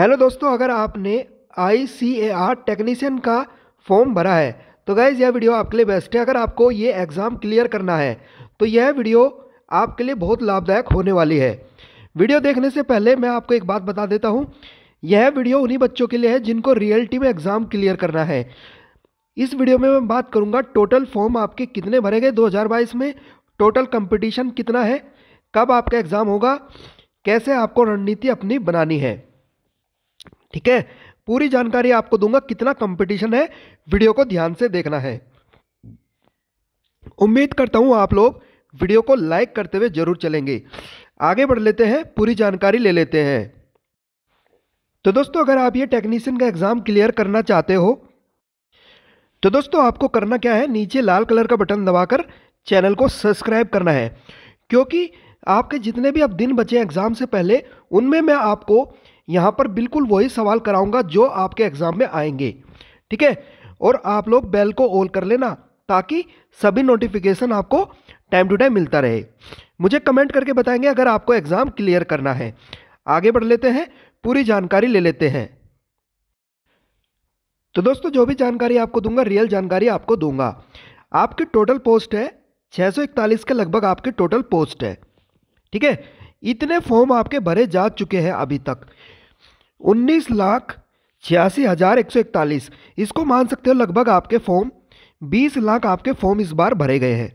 hello दोस्तों अगर आपने I C A R technician का फॉर्म भरा है तो गाइज़ यह वीडियो आपके लिए बेस्ट है अगर आपको ये एग्ज़ाम क्लियर करना है तो यह वीडियो आपके लिए बहुत लाभदायक होने वाली है वीडियो देखने से पहले मैं आपको एक बात बता देता हूँ यह वीडियो उन्हीं बच्चों के लिए है जिनको रियलिटी में एग्ज़ाम क्लियर करना है इस वीडियो में मैं बात करूँगा टोटल फॉर्म आपके कितने भरे गए दो में टोटल कंपटीशन कितना है कब आपका एग्ज़ाम होगा कैसे आपको रणनीति अपनी बनानी है ठीक है पूरी जानकारी आपको दूंगा कितना कंपटीशन है वीडियो को ध्यान से देखना है उम्मीद करता हूं आप लोग वीडियो को लाइक करते हुए जरूर चलेंगे आगे बढ़ लेते हैं पूरी जानकारी ले लेते हैं तो दोस्तों अगर आप ये टेक्नीशियन का एग्ज़ाम क्लियर करना चाहते हो तो दोस्तों आपको करना क्या है नीचे लाल कलर का बटन दबाकर चैनल को सब्सक्राइब करना है क्योंकि आपके जितने भी अब दिन बचे एग्ज़ाम से पहले उनमें मैं आपको यहाँ पर बिल्कुल वही सवाल कराऊंगा जो आपके एग्ज़ाम में आएंगे ठीक है और आप लोग बेल को ऑल कर लेना ताकि सभी नोटिफिकेशन आपको टाइम टू टाइम मिलता रहे मुझे कमेंट करके बताएंगे अगर आपको एग्ज़ाम क्लियर करना है आगे बढ़ लेते हैं पूरी जानकारी ले लेते हैं तो दोस्तों जो भी जानकारी आपको दूंगा रियल जानकारी आपको दूंगा आपकी टोटल पोस्ट है 641 के लगभग आपकी टोटल पोस्ट है ठीक है इतने फॉर्म आपके भरे जा चुके हैं अभी तक उन्नीस लाख छियासी हज़ार एक सौ इकतालीस इसको मान सकते हो लगभग आपके फॉर्म बीस लाख आपके फॉर्म इस बार भरे गए हैं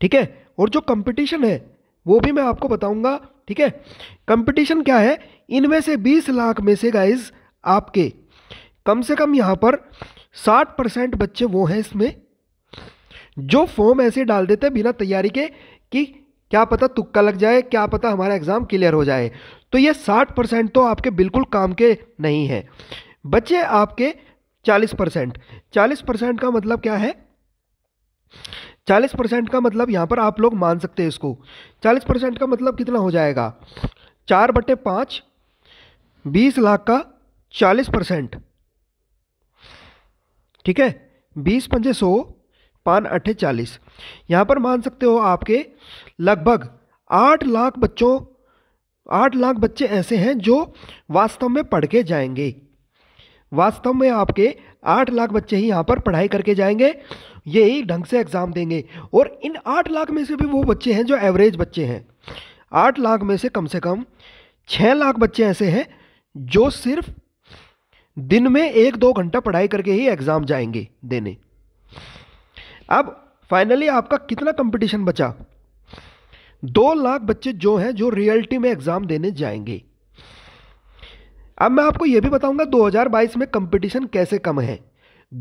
ठीक है और जो कंपटीशन है वो भी मैं आपको बताऊंगा ठीक है कंपटीशन क्या है इनमें से बीस लाख में से गाइज आपके कम से कम यहाँ पर साठ परसेंट बच्चे वो हैं इसमें जो फॉर्म ऐसे डाल देते बिना तैयारी के कि क्या पता तुक्का लग जाए क्या पता हमारा एग्ज़ाम क्लियर हो जाए तो ये साठ परसेंट तो आपके बिल्कुल काम के नहीं है बचे आपके चालीस परसेंट चालीस परसेंट का मतलब क्या है चालीस परसेंट का मतलब यहाँ पर आप लोग मान सकते हैं इसको चालीस परसेंट का मतलब कितना हो जाएगा चार बटे पाँच बीस लाख का चालीस परसेंट ठीक है बीस पंजे सौ पान अठे चालीस यहाँ पर मान सकते हो आपके लगभग आठ लाख बच्चों आठ लाख बच्चे ऐसे हैं जो वास्तव में पढ़ के जाएंगे वास्तव में आपके आठ लाख बच्चे ही यहाँ पर पढ़ाई करके जाएंगे यही ढंग से एग्ज़ाम देंगे और इन आठ लाख में से भी वो बच्चे हैं जो एवरेज बच्चे हैं आठ लाख में से कम से कम छः लाख बच्चे ऐसे हैं जो सिर्फ दिन में एक दो घंटा पढ़ाई करके ही एग्ज़ाम जाएंगे देने अब फाइनली आपका कितना कंपटीशन बचा दो लाख बच्चे जो हैं जो रियलिटी में एग्ज़ाम देने जाएंगे अब मैं आपको यह भी बताऊंगा 2022 में कंपटीशन कैसे कम है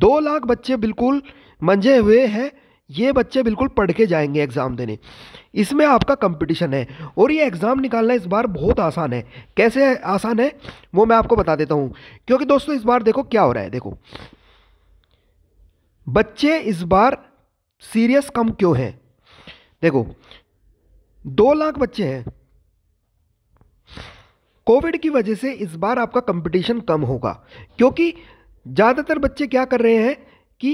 दो लाख बच्चे बिल्कुल मंजे हुए हैं ये बच्चे बिल्कुल पढ़ के जाएंगे एग्ज़ाम देने इसमें आपका कंपटीशन है और ये एग्ज़ाम निकालना इस बार बहुत आसान है कैसे आसान है वो मैं आपको बता देता हूं क्योंकि दोस्तों इस बार देखो क्या हो रहा है देखो बच्चे इस बार सीरियस कम क्यों है देखो दो लाख बच्चे हैं कोविड की वजह से इस बार आपका कंपटीशन कम होगा क्योंकि ज़्यादातर बच्चे क्या कर रहे हैं कि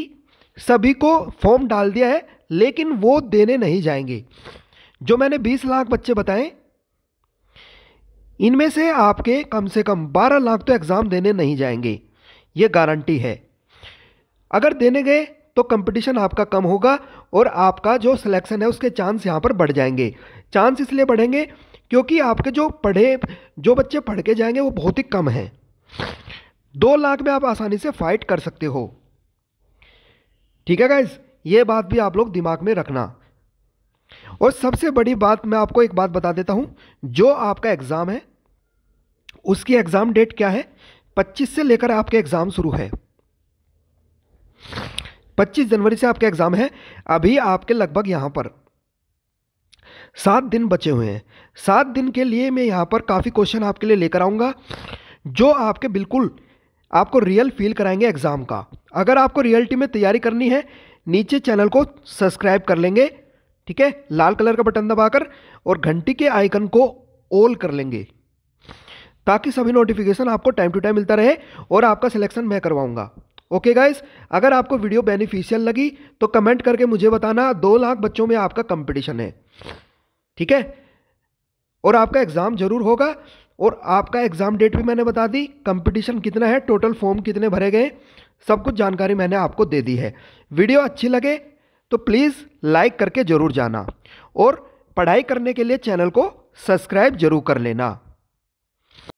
सभी को फॉर्म डाल दिया है लेकिन वो देने नहीं जाएंगे जो मैंने 20 लाख बच्चे बताए इनमें से आपके कम से कम 12 लाख तो एग्ज़ाम देने नहीं जाएंगे ये गारंटी है अगर देने गए तो कंपटीशन आपका कम होगा और आपका जो सिलेक्शन है उसके चांस यहाँ पर बढ़ जाएंगे चांस इसलिए बढ़ेंगे क्योंकि आपके जो पढ़े जो बच्चे पढ़ के जाएंगे वो बहुत ही कम हैं दो लाख में आप आसानी से फाइट कर सकते हो ठीक है गाइज ये बात भी आप लोग दिमाग में रखना और सबसे बड़ी बात मैं आपको एक बात बता देता हूँ जो आपका एग्ज़ाम है उसकी एग्ज़ाम डेट क्या है 25 से लेकर आपके एग्ज़ाम शुरू है पच्चीस जनवरी से आपका एग्ज़ाम है अभी आपके लगभग यहाँ पर सात दिन बचे हुए हैं सात दिन के लिए मैं यहाँ पर काफ़ी क्वेश्चन आपके लिए लेकर आऊँगा जो आपके बिल्कुल आपको रियल फील कराएंगे एग्ज़ाम का अगर आपको रियलिटी में तैयारी करनी है नीचे चैनल को सब्सक्राइब कर लेंगे ठीक है लाल कलर का बटन दबाकर और घंटी के आइकन को ऑल कर लेंगे ताकि सभी नोटिफिकेशन आपको टाइम टू टाइम मिलता रहे और आपका सिलेक्शन मैं करवाऊंगा ओके गाइस अगर आपको वीडियो बेनिफिशियल लगी तो कमेंट करके मुझे बताना दो लाख बच्चों में आपका कंपटीशन है ठीक है और आपका एग्ज़ाम ज़रूर होगा और आपका एग्ज़ाम डेट भी मैंने बता दी कंपटीशन कितना है टोटल फॉर्म कितने भरे गए सब कुछ जानकारी मैंने आपको दे दी है वीडियो अच्छी लगे तो प्लीज़ लाइक करके ज़रूर जाना और पढ़ाई करने के लिए चैनल को सब्सक्राइब जरूर कर लेना